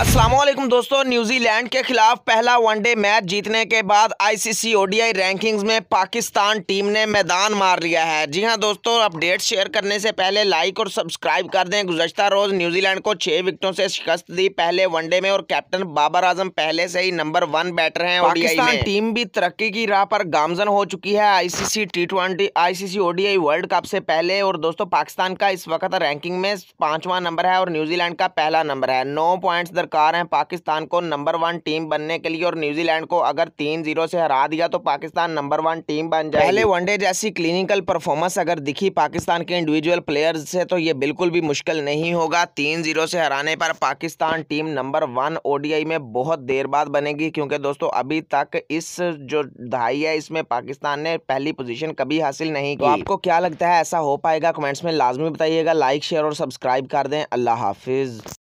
असलम दोस्तों न्यूजीलैंड के खिलाफ पहला वनडे मैच जीतने के बाद आईसीसी ओडीआई रैंकिंग्स में पाकिस्तान टीम ने मैदान मार लिया है जी हां दोस्तों अपडेट शेयर करने से पहले लाइक और सब्सक्राइब कर दें गुजशत रोज़ न्यूजीलैंड को छः विकेटों से शिकस्त दी पहले वनडे में और कैप्टन बाबर आजम पहले से ही नंबर वन बैटर हैं पाकिस्तान टीम भी तरक्की की राह पर गामजन हो चुकी है C T twenty ICC ODI world cup से पहले और दोस्तों पाकिस्तान का इस वक्त रैंकिंग में पांचवा नंबर है और न्यूजीलैंड का पहला नंबर है नौ पॉइंट्स सरकार हैं पाकिस्तान को नंबर वन टीम बनने के लिए और न्यूजीलैंड को अगर तीन जीरो से हरा दिया तो पाकिस्तान नंबर वन टीम बन जाए पहले वनडे जैसी क्लिनिकल परफॉर्मेंस अगर दिखी पाकिस्तान के इंडिविजुअल प्लेयर्स से तो ये बिल्कुल भी मुश्किल नहीं होगा तीन जीरो से हराने पर Pakistan team number one ODI में बहुत देर बाद बनेगी क्योंकि दोस्तों अभी तक इस जो दहाई है इसमें पाकिस्तान ने पहली पोजिशन कभी हासिल नहीं तो की तो आपको क्या लगता है ऐसा हो पाएगा कमेंट्स में लाजमी बताइएगा लाइक शेयर और सब्सक्राइब कर दें अल्लाह हाफिज़